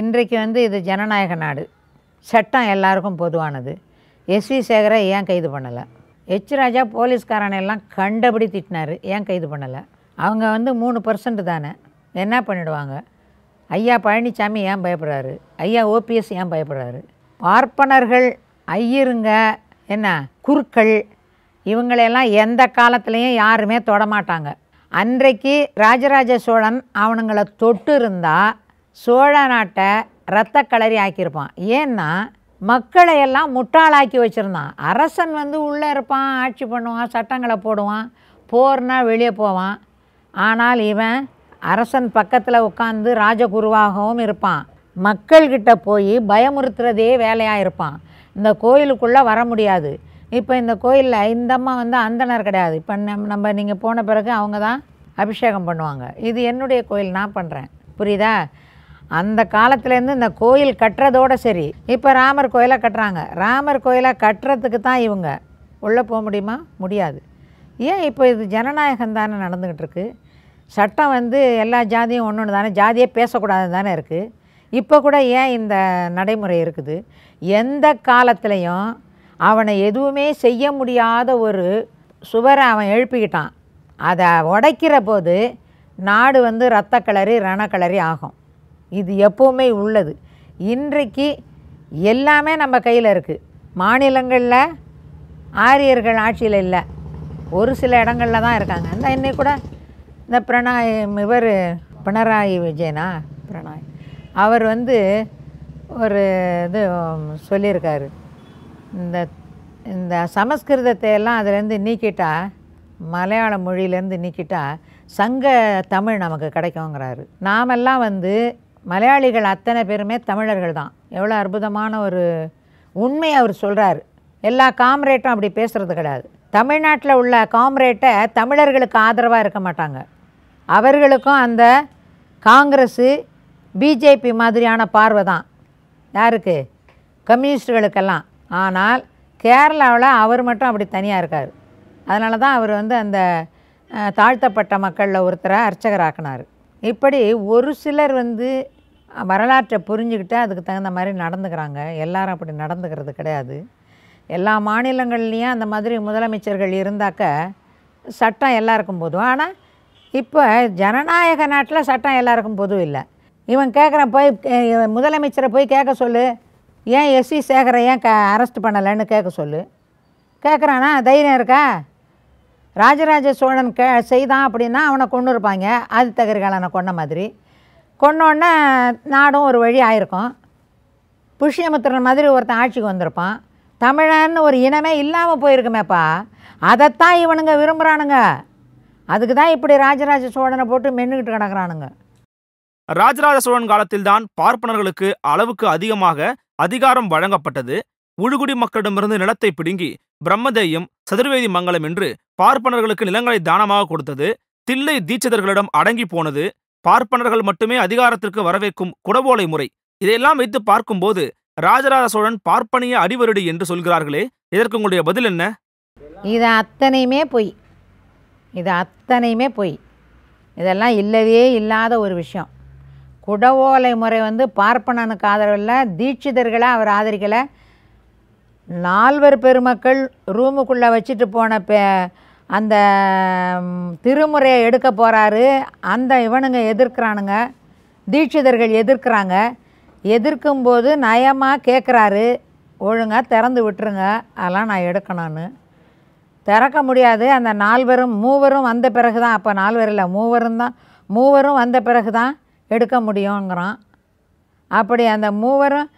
இன்றைக்கு வந்து இது ஜனநாயக நாடு சட்டம் எல்லாருக்கும் பொதுவானது எஸ் வி சேகரை ஏன் கைது பண்ணலை ஹெச் ராஜா போலீஸ்காரனையெல்லாம் கண்டபடி திட்டினார் ஏன் கைது பண்ணலை அவங்க வந்து மூணு பர்சன்ட் தானே என்ன பண்ணிடுவாங்க ஐயா பழனிசாமி ஏன் பயப்படுறாரு ஐயா ஓபிஎஸ் ஏன் பயப்படுறாரு பார்ப்பனர்கள் ஐயருங்க என்ன குருக்கள் இவங்களையெல்லாம் எந்த காலத்துலேயும் யாருமே தொடமாட்டாங்க அன்றைக்கு ராஜராஜ சோழன் அவனுங்களை தொட்டு இருந்தால் சோழ நாட்டை ரத்த களரி ஆக்கியிருப்பான் ஏன்னா மக்களை எல்லாம் முட்டாளாக்கி வச்சுருந்தான் அரசன் வந்து உள்ளே இருப்பான் ஆட்சி பண்ணுவான் சட்டங்களை போடுவான் போர்னால் வெளியே போவான் ஆனால் இவன் அரசன் பக்கத்தில் உட்காந்து ராஜகுருவாகவும் இருப்பான் மக்கள்கிட்ட போய் பயமுறுத்துறதே வேலையாக இருப்பான் இந்த கோயிலுக்குள்ளே வர முடியாது இப்போ இந்த கோயிலில் இந்த அம்மா வந்து அந்தனர் கிடையாது இப்போ நம் நம்ம நீங்கள் போன பிறகு அவங்க தான் அபிஷேகம் பண்ணுவாங்க இது என்னுடைய கோயில் நான் பண்ணுறேன் புரியுதா அந்த காலத்துலேருந்து இந்த கோயில் கட்டுறதோட சரி இப்போ ராமர் கோயிலாக கட்டுறாங்க ராமர் கோயிலை கட்டுறதுக்கு தான் இவங்க உள்ளே போக முடியுமா முடியாது ஏன் இப்போ இது ஜனநாயகம் தானே நடந்துக்கிட்டு சட்டம் வந்து எல்லா ஜாதியும் ஒன்று ஒன்று தானே ஜாதியே பேசக்கூடாது தானே இருக்குது இப்போ கூட ஏன் இந்த நடைமுறை இருக்குது எந்த காலத்துலேயும் அவனை எதுவுமே செய்ய முடியாத ஒரு சுவரை அவன் எழுப்பிக்கிட்டான் அதை உடைக்கிற போது நாடு வந்து ரத்த கிளறி ரணக்கிளறி ஆகும் இது எப்போவுமே உள்ளது இன்றைக்கு எல்லாமே நம்ம கையில் இருக்குது மாநிலங்களில் ஆரியர்கள் ஆட்சியில் இல்லை ஒரு சில இடங்களில் தான் இருக்காங்க அந்த இன்னைக்கு கூட இந்த பிரணாய் இவர் பினராயி விஜயனா பிரணாய் அவர் வந்து ஒரு இது சொல்லியிருக்காரு இந்த இந்த சமஸ்கிருதத்தை எல்லாம் அதுலேருந்து நீக்கிட்டால் மலையாள மொழியிலேருந்து நீக்கிட்டால் சங்க தமிழ் நமக்கு கிடைக்குங்கிறாரு நாமெல்லாம் வந்து மலையாளிகள் அத்தனை பேருமே தமிழர்கள் தான் எவ்வளோ அற்புதமான ஒரு உண்மை அவர் சொல்கிறார் எல்லா காம்ரேட்டும் அப்படி பேசுகிறது கிடையாது தமிழ்நாட்டில் உள்ள காம்ரேட்டை தமிழர்களுக்கு ஆதரவாக இருக்க மாட்டாங்க அவர்களுக்கும் அந்த காங்கிரஸு பிஜேபி மாதிரியான பார்வை தான் யாருக்கு கம்யூனிஸ்டுகளுக்கெல்லாம் ஆனால் கேரளாவில் அவர் மட்டும் அப்படி தனியாக இருக்கார் அதனால தான் அவர் வந்து அந்த தாழ்த்தப்பட்ட மக்களில் ஒருத்தரை அர்ச்சகராக்கினார் இப்படி ஒரு சிலர் வந்து வரலாற்றை புரிஞ்சுக்கிட்டு அதுக்கு தகுந்த மாதிரி நடந்துக்கிறாங்க எல்லாரும் அப்படி நடந்துக்கிறது கிடையாது எல்லா மாநிலங்கள்லேயும் அந்த மாதிரி முதலமைச்சர்கள் இருந்தாக்க சட்டம் எல்லாருக்கும் போதும் ஆனால் இப்போ ஜனநாயக நாட்டில் சட்டம் எல்லாருக்கும் பொதுவும் இல்லை இவன் கேட்குறான் போய் முதலமைச்சரை போய் கேட்க சொல்லு ஏன் எஸ்சி சேகரை ஏன் க அரெஸ்ட் பண்ணலைன்னு கேட்க சொல்லு கேட்குறானா தைரியம் இருக்கா ராஜராஜ சோழன் க செய்தான் அப்படின்னா அவனை கொண்டு இருப்பாங்க ஆதித்தகரிகாலனை கொன்ன மாதிரி கொன்னோடனே நாடும் ஒரு வழி ஆயிருக்கும் புஷ்யமுத்திரன் மாதிரி ஒருத்தன் ஆட்சிக்கு வந்திருப்பான் தமிழன்னு ஒரு இனமே இல்லாமல் போயிருக்குமேப்பா அதைத்தான் இவனுங்க விரும்புகிறானுங்க அதுக்கு தான் இப்படி ராஜராஜ சோழனை போட்டு மென்னுக்கிட்டு கிடக்குறானுங்க ராஜராஜ சோழன் காலத்தில்தான் பார்ப்பனர்களுக்கு அளவுக்கு அதிகமாக அதிகாரம் வழங்கப்பட்டது உழுகுடி மக்களிடமிருந்து நிலத்தை பிடுங்கி பிரம்மதேயம் சதுர்வேதி மங்கலம் என்று பார்ப்பனர்களுக்கு நிலங்களை தானமாக கொடுத்தது தில்லை தீட்சிதர்களிடம் அடங்கி போனது பார்ப்பனர்கள் மட்டுமே அதிகாரத்திற்கு வரவேற்கும் குடவோலை முறை இதையெல்லாம் வைத்து பார்க்கும்போது ராஜராஜ சோழன் பார்ப்பனிய அடிவருடி என்று சொல்கிறார்களே இதற்கு உங்களுடைய பதில் என்ன இது அத்தனையுமே பொய் இது அத்தனையுமே பொய் இதெல்லாம் இல்லவே இல்லாத ஒரு விஷயம் குடவோலை முறை வந்து பார்ப்பனனுக்கு ஆதரவில்லை தீட்சிதர்களை அவர் ஆதரிக்கலை நால்வர் பெருமக்கள் ரூமுக்குள்ளே வச்சுட்டு போன பே அந்த திருமுறையை எடுக்க போகிறாரு அந்த இவனுங்க எதிர்க்கிறானுங்க தீட்சிதர்கள் எதிர்க்கிறாங்க எதிர்க்கும்போது நயமாக கேட்குறாரு ஒழுங்காக திறந்து விட்டுருங்க அதெல்லாம் நான் எடுக்கணும்னு திறக்க முடியாது அந்த நால்வரும் மூவரும் வந்த பிறகு தான் அப்போ நால்வர் இல்லை மூவரும் தான் மூவரும் வந்த பிறகு தான் எடுக்க முடியுங்கிறான் அப்படி அந்த மூவரும்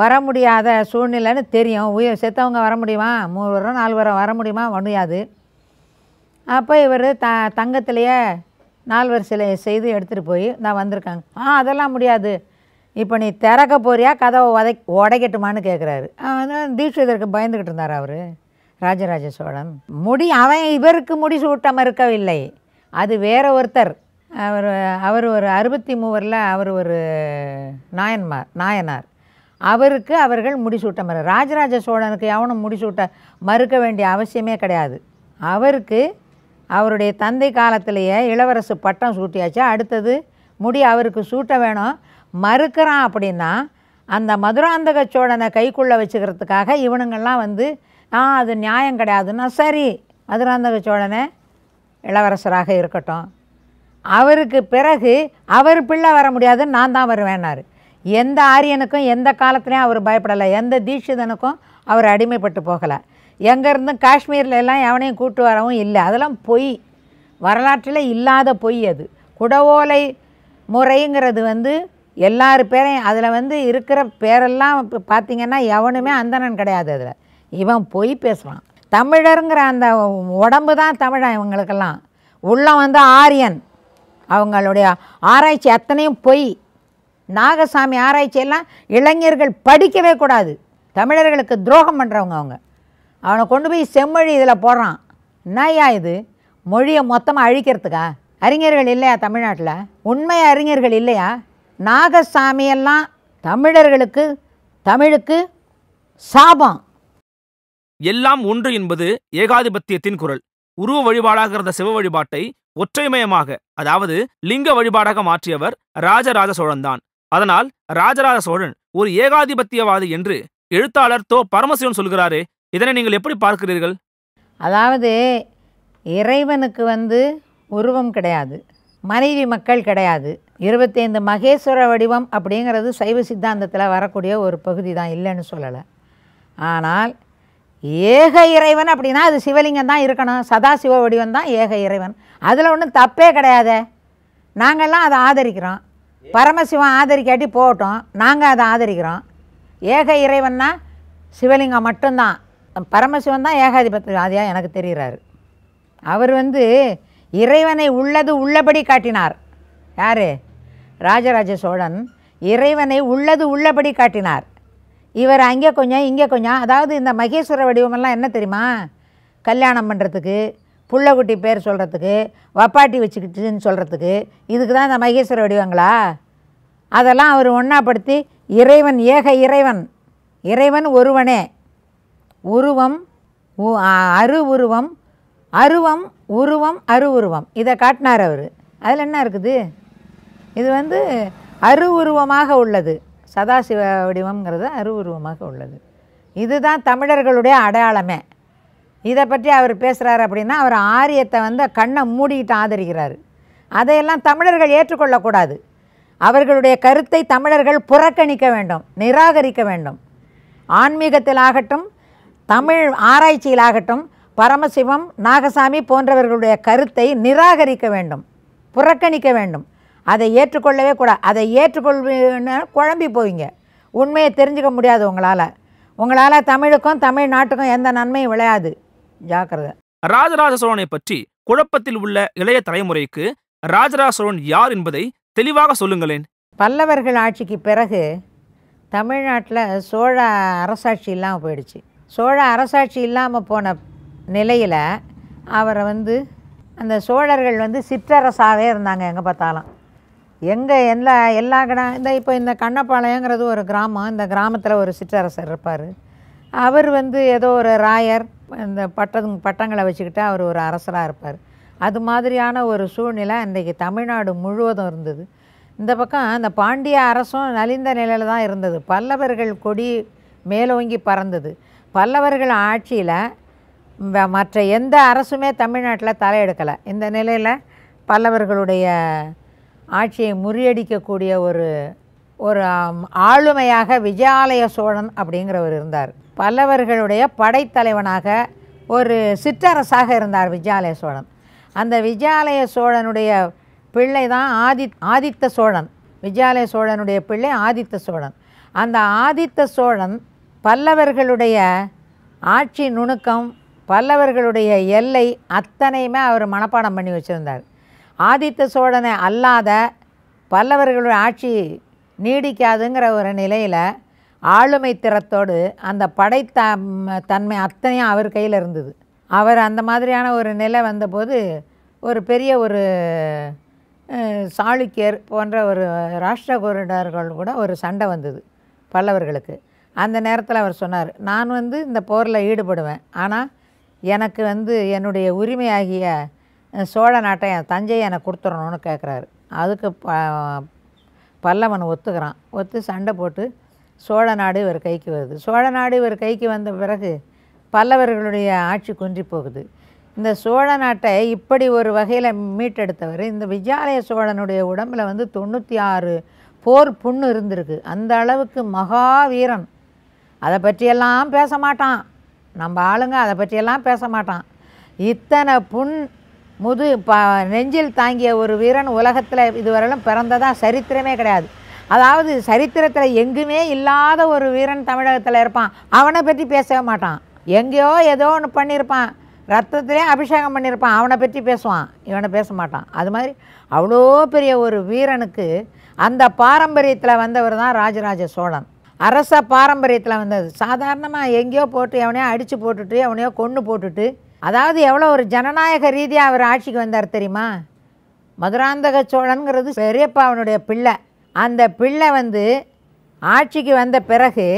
வர முடியாத சூழ்நிலைன்னு தெரியும் உயிர் செத்தவங்க வர முடியுமா மூணு வருடம் நாலு வருடம் வர முடியுமா முடியாது அப்போ இவர் த தங்கத்திலேயே நால்வர் சிலை செய்து எடுத்துகிட்டு போய் நான் வந்திருக்காங்க ஆ அதெல்லாம் முடியாது இப்போ நீ திறக்க போறியா கதவை உதை உடைக்கட்டுமான்னு கேட்குறாரு அவன் தீட்சிதருக்கு பயந்துக்கிட்டு இருந்தார் அவர் ராஜராஜ சோழன் முடி அவன் இவருக்கு முடி சூட்டம் இருக்கவில்லை அது வேற ஒருத்தர் அவர் அவர் ஒரு அறுபத்தி மூவரில் அவர் ஒரு நாயன்மார் நாயனார் அவருக்கு அவர்கள் முடிசூட்ட மறு ராஜராஜ சோழனுக்கு எவனும் முடிசூட்ட மறுக்க வேண்டிய அவசியமே கிடையாது அவருக்கு அவருடைய தந்தை காலத்திலேயே இளவரசு பட்டம் சூட்டியாச்சு அடுத்தது முடி அவருக்கு சூட்ட வேணும் மறுக்கிறான் அப்படின்னா அந்த மதுராந்தக சோழனை கைக்குள்ளே வச்சுக்கிறதுக்காக இவனுங்கள்லாம் வந்து ஆ அது நியாயம் கிடையாதுன்னா சரி மதுராந்தக சோழனை இளவரசராக இருக்கட்டும் அவருக்கு பிறகு அவர் பிள்ளை வர முடியாதுன்னு நான் தான் வருவேன்னாரு எந்த ஆரியனுக்கும் எந்த காலத்துலேயும் அவர் பயப்படலை எந்த தீட்சிதனுக்கும் அவர் அடிமைப்பட்டு போகலை எங்கேருந்து காஷ்மீரில் எல்லாம் எவனையும் கூட்டு வரவும் இல்லை அதெல்லாம் பொய் வரலாற்றில் இல்லாத பொய் அது குடவோலை முறைங்கிறது வந்து எல்லார் பேரையும் அதில் வந்து இருக்கிற பேரெல்லாம் இப்போ பார்த்திங்கன்னா எவனுமே அந்தணன் கிடையாது அதில் இவன் பொய் பேசுவான் தமிழருங்கிற அந்த உடம்பு தான் தமிழன் இவங்களுக்கெல்லாம் உள்ளம் வந்து ஆரியன் அவங்களுடைய ஆராய்ச்சி அத்தனையும் பொய் நாகசாமி ஆராய்ச்சியெல்லாம் இளைஞர்கள் படிக்கவே கூடாது தமிழர்களுக்கு துரோகம் பண்ணுறவங்க அவங்க அவனை கொண்டு போய் செம்மொழி இதில் போடுறான் என்னையா இது மொழியை மொத்தமாக அழிக்கிறதுக்கா அறிஞர்கள் இல்லையா தமிழ்நாட்டில் உண்மை அறிஞர்கள் இல்லையா நாகசாமியெல்லாம் தமிழர்களுக்கு தமிழுக்கு சாபம் எல்லாம் ஒன்று என்பது ஏகாதிபத்தியத்தின் குரல் உருவ வழிபாடாக இருந்த சிவ வழிபாட்டை ஒற்றைமயமாக அதாவது லிங்க வழிபாடாக மாற்றியவர் ராஜராஜ சோழன்தான் அதனால் ராஜராஜ சோழன் ஒரு ஏகாதிபத்தியவாதி என்று எழுத்தாளர் தோ பரமசிவன் சொல்கிறாரே இதனை நீங்கள் எப்படி பார்க்கிறீர்கள் அதாவது இறைவனுக்கு வந்து உருவம் கிடையாது மனைவி மக்கள் கிடையாது இருபத்தைந்து மகேஸ்வர வடிவம் அப்படிங்கிறது சைவ சித்தாந்தத்தில் வரக்கூடிய ஒரு பகுதி தான் இல்லைன்னு சொல்லலை ஆனால் ஏக இறைவன் அப்படின்னா அது சிவலிங்கம் தான் இருக்கணும் சதாசிவ வடிவம் தான் ஏக இறைவன் அதில் ஒன்றும் தப்பே கிடையாது நாங்கள்லாம் அதை ஆதரிக்கிறோம் பரமசிவம் ஆதரிக்காட்டி போகட்டும் நாங்கள் அதை ஆதரிக்கிறோம் ஏக இறைவன்னா சிவலிங்கம் மட்டும்தான் பரமசிவன் தான் ஏகாதிபத்தி ஆதியாக எனக்கு தெரிகிறாரு அவர் வந்து இறைவனை உள்ளது உள்ளபடி காட்டினார் யார் ராஜராஜ சோழன் இறைவனை உள்ளது உள்ளபடி காட்டினார் இவர் அங்கே கொஞ்சம் இங்கே கொஞ்சம் அதாவது இந்த மகேஸ்வர வடிவமெல்லாம் என்ன தெரியுமா கல்யாணம் பண்ணுறதுக்கு புள்ளக்குட்டி பேர் சொல்கிறதுக்கு வப்பாட்டி வச்சுக்கிட்டுன்னு சொல்கிறதுக்கு இதுக்கு தான் இந்த மகேஸ்வர வடிவங்களா அதெல்லாம் அவர் ஒன்றாப்படுத்தி இறைவன் ஏக இறைவன் இறைவன் ஒருவனே உருவம் அரு உருவம் அருவம் உருவம் அரு உருவம் இதை காட்டினார் அவர் அதில் என்ன இருக்குது இது வந்து அரு உருவமாக உள்ளது சதாசிவ வடிவம்ங்கிறது அரு உருவமாக உள்ளது இதுதான் தமிழர்களுடைய அடையாளமே இதை பற்றி அவர் பேசுகிறார் அப்படின்னா அவர் ஆரியத்தை வந்து கண்ணை மூடிக்கிட்டு ஆதரிக்கிறார் அதையெல்லாம் தமிழர்கள் ஏற்றுக்கொள்ளக்கூடாது அவர்களுடைய கருத்தை தமிழர்கள் புறக்கணிக்க வேண்டும் நிராகரிக்க வேண்டும் ஆன்மீகத்தில் ஆகட்டும் தமிழ் ஆராய்ச்சியில் ஆகட்டும் பரமசிவம் நாகசாமி போன்றவர்களுடைய கருத்தை நிராகரிக்க வேண்டும் புறக்கணிக்க வேண்டும் அதை ஏற்றுக்கொள்ளவே கூடாது அதை ஏற்றுக்கொள்வீங்கன்னா குழம்பி போவீங்க உண்மையை தெரிஞ்சுக்க முடியாது உங்களால் உங்களால் தமிழுக்கும் தமிழ்நாட்டுக்கும் எந்த நன்மையும் விளையாது ஜாக்கிரதை ராஜராஜ சோழனை பற்றி குழப்பத்தில் உள்ள இளைய தலைமுறைக்கு ராஜராஜ சோழன் யார் என்பதை தெளிவாக சொல்லுங்களேன் பல்லவர்கள் ஆட்சிக்கு பிறகு தமிழ்நாட்டில் சோழ அரசாட்சி இல்லாமல் போயிடுச்சு சோழ அரசாட்சி இல்லாமல் போன நிலையில் அவரை வந்து அந்த சோழர்கள் வந்து சிற்றரசாகவே இருந்தாங்க எங்கே பார்த்தாலும் எங்கே எல்லா எல்லா கிடா இந்த இப்போ இந்த கண்ணப்பாளையங்கிறது ஒரு கிராமம் இந்த கிராமத்தில் ஒரு சிற்றரசர் இருப்பார் அவர் வந்து ஏதோ ஒரு ராயர் இந்த பட்டம் பட்டங்களை வச்சுக்கிட்டு அவர் ஒரு அரசராக இருப்பார் அது மாதிரியான ஒரு சூழ்நிலை அன்றைக்கி தமிழ்நாடு முழுவதும் இருந்தது இந்த பக்கம் அந்த பாண்டிய அரசும் நலிந்த நிலையில் தான் இருந்தது பல்லவர்கள் கொடி மேலோங்கி பறந்தது பல்லவர்கள் ஆட்சியில் மற்ற எந்த அரசுமே தமிழ்நாட்டில் தலையெடுக்கலை இந்த நிலையில் பல்லவர்களுடைய ஆட்சியை முறியடிக்கக்கூடிய ஒரு ஒரு ஆளுமையாக விஜயாலய சோழன் அப்படிங்கிறவர் இருந்தார் பல்லவர்களுடைய படைத்தலைவனாக ஒரு சிற்றரசாக இருந்தார் விஜயாலய சோழன் அந்த விஜயாலய சோழனுடைய பிள்ளை தான் ஆதி ஆதித்த சோழன் விஜயாலய சோழனுடைய பிள்ளை ஆதித்த சோழன் அந்த ஆதித்த சோழன் பல்லவர்களுடைய ஆட்சி நுணுக்கம் பல்லவர்களுடைய எல்லை அத்தனையுமே அவர் மனப்பாடம் பண்ணி வச்சுருந்தார் ஆதித்த சோழனை அல்லாத பல்லவர்களுடைய ஆட்சி நீடிக்காதுங்கிற ஒரு நிலையில் ஆளுமை திறத்தோடு அந்த படை த தன்மை அத்தனையும் அவர் கையில் இருந்தது அவர் அந்த மாதிரியான ஒரு நிலை வந்தபோது ஒரு பெரிய ஒரு சாளுக்கியர் போன்ற ஒரு ராஷ்டிரகுருடர்கள் கூட ஒரு சண்டை வந்தது பல்லவர்களுக்கு அந்த நேரத்தில் அவர் சொன்னார் நான் வந்து இந்த போரில் ஈடுபடுவேன் ஆனால் எனக்கு வந்து என்னுடைய உரிமையாகிய சோழ நாட்டை தஞ்சையை எனக்கு கொடுத்துடணும்னு கேட்குறாரு அதுக்கு ப பல்லவன் ஒத்துக்கிறான் ஒத்து சண்டை போட்டு சோழ நாடு இவர் கைக்கு வருது சோழ நாடு இவர் கைக்கு வந்த பிறகு பல்லவர்களுடைய ஆட்சி குன்றி போகுது இந்த சோழ நாட்டை இப்படி ஒரு வகையில் மீட்டெடுத்தவர் இந்த விஜயாலய சோழனுடைய உடம்பில் வந்து தொண்ணூற்றி ஆறு போர் புண்ணு இருந்திருக்கு அந்த அளவுக்கு மகாவீரன் அதை பற்றியெல்லாம் பேச மாட்டான் நம்ம ஆளுங்க அதை பற்றியெல்லாம் பேச மாட்டான் இத்தனை புண் முது ப நெஞ்சில் தாங்கிய ஒரு வீரன் உலகத்தில் இதுவரையிலும் பிறந்ததாக சரித்திரமே கிடையாது அதாவது சரித்திரத்தில் எங்குமே இல்லாத ஒரு வீரன் தமிழகத்தில் இருப்பான் அவனை பற்றி பேசவே மாட்டான் எங்கேயோ ஏதோ ஒன்று பண்ணியிருப்பான் ரத்தத்திலே அபிஷேகம் பண்ணியிருப்பான் அவனை பற்றி பேசுவான் இவனை பேச மாட்டான் அது மாதிரி அவ்வளோ பெரிய ஒரு வீரனுக்கு அந்த பாரம்பரியத்தில் வந்தவர் தான் ராஜராஜ சோழன் அரச பாரம்பரியத்தில் வந்தது சாதாரணமாக எங்கேயோ போட்டு எவனையோ அடித்து போட்டுட்டு எவனையோ கொன்று போட்டுட்டு அதாவது எவ்வளோ ஒரு ஜனநாயக ரீதியாக அவர் ஆட்சிக்கு வந்தார் தெரியுமா மதுராந்தக சோழனுங்கிறது பெரியப்பா அவனுடைய பிள்ளை அந்த பிள்ளை வந்து ஆட்சிக்கு வந்த பிறகு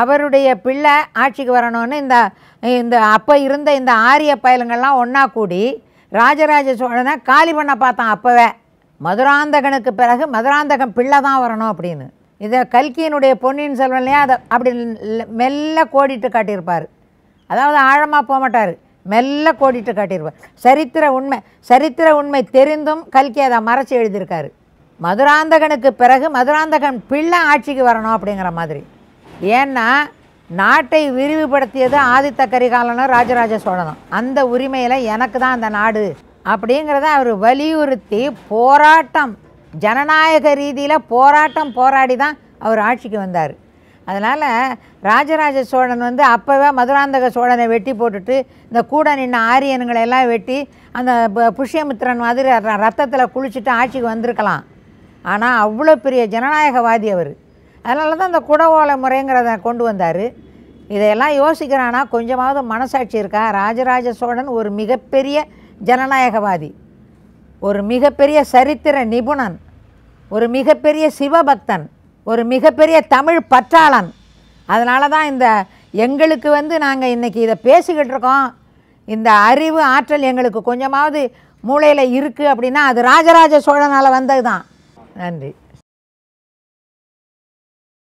அவருடைய பிள்ளை ஆட்சிக்கு வரணும்னு இந்த இந்த அப்போ இருந்த இந்த ஆரிய பயலுங்கள்லாம் ஒன்றா கூடி ராஜராஜ சோழனை காலி பண்ண பார்த்தான் அப்போவே மதுராந்தகனுக்கு பிறகு மதுராந்தகன் பிள்ளை தான் வரணும் அப்படின்னு இதை கல்கியினுடைய பொன்னியின் செல்வன்லையே அதை அப்படி மெல்ல கோடிட்டு காட்டியிருப்பார் அதாவது ஆழமாக போக மாட்டார் மெல்ல கோடிட்டு காட்டிடுவார் சரித்திர உண்மை சரித்திர உண்மை தெரிந்தும் கல்கி அதை மறைச்சி எழுதியிருக்காரு மதுராந்தகனுக்கு பிறகு மதுராந்தகன் பிள்ளை ஆட்சிக்கு வரணும் அப்படிங்கிற மாதிரி ஏன்னா நாட்டை விரிவுபடுத்தியது ஆதித்த கரிகாலனும் ராஜராஜ சோழனும் அந்த உரிமையில் எனக்கு தான் அந்த நாடு அப்படிங்கிறத அவர் வலியுறுத்தி போராட்டம் ஜனநாயக ரீதியில் போராட்டம் போராடி தான் அவர் ஆட்சிக்கு வந்தார் அதனால் ராஜராஜ சோழன் வந்து அப்போவே மதுராந்தக சோழனை வெட்டி போட்டுட்டு இந்த கூட நின்ன ஆரியன்களை எல்லாம் வெட்டி அந்த புஷ்யமித்திரன் மாதிரி ரத்தத்தில் குளிச்சுட்டு ஆட்சிக்கு வந்திருக்கலாம் ஆனால் அவ்வளோ பெரிய ஜனநாயகவாதி அவர் அதனால தான் அந்த குடவோலை முறைங்கிறத கொண்டு வந்தார் இதையெல்லாம் யோசிக்கிறானா கொஞ்சமாவது மனசாட்சி இருக்கா ராஜராஜ சோழன் ஒரு மிகப்பெரிய ஜனநாயகவாதி ஒரு மிகப்பெரிய சரித்திர நிபுணன் ஒரு மிகப்பெரிய சிவபக்தன் ஒரு மிகப்பெரிய தமிழ் பற்றாளன் அதனால தான் இந்த எங்களுக்கு வந்து நாங்கள் இன்றைக்கி இதை பேசிக்கிட்டு இருக்கோம் இந்த அறிவு ஆற்றல் எங்களுக்கு கொஞ்சமாவது மூளையில் இருக்குது அப்படின்னா அது ராஜராஜ சோழனால் வந்தது தான் நன்றி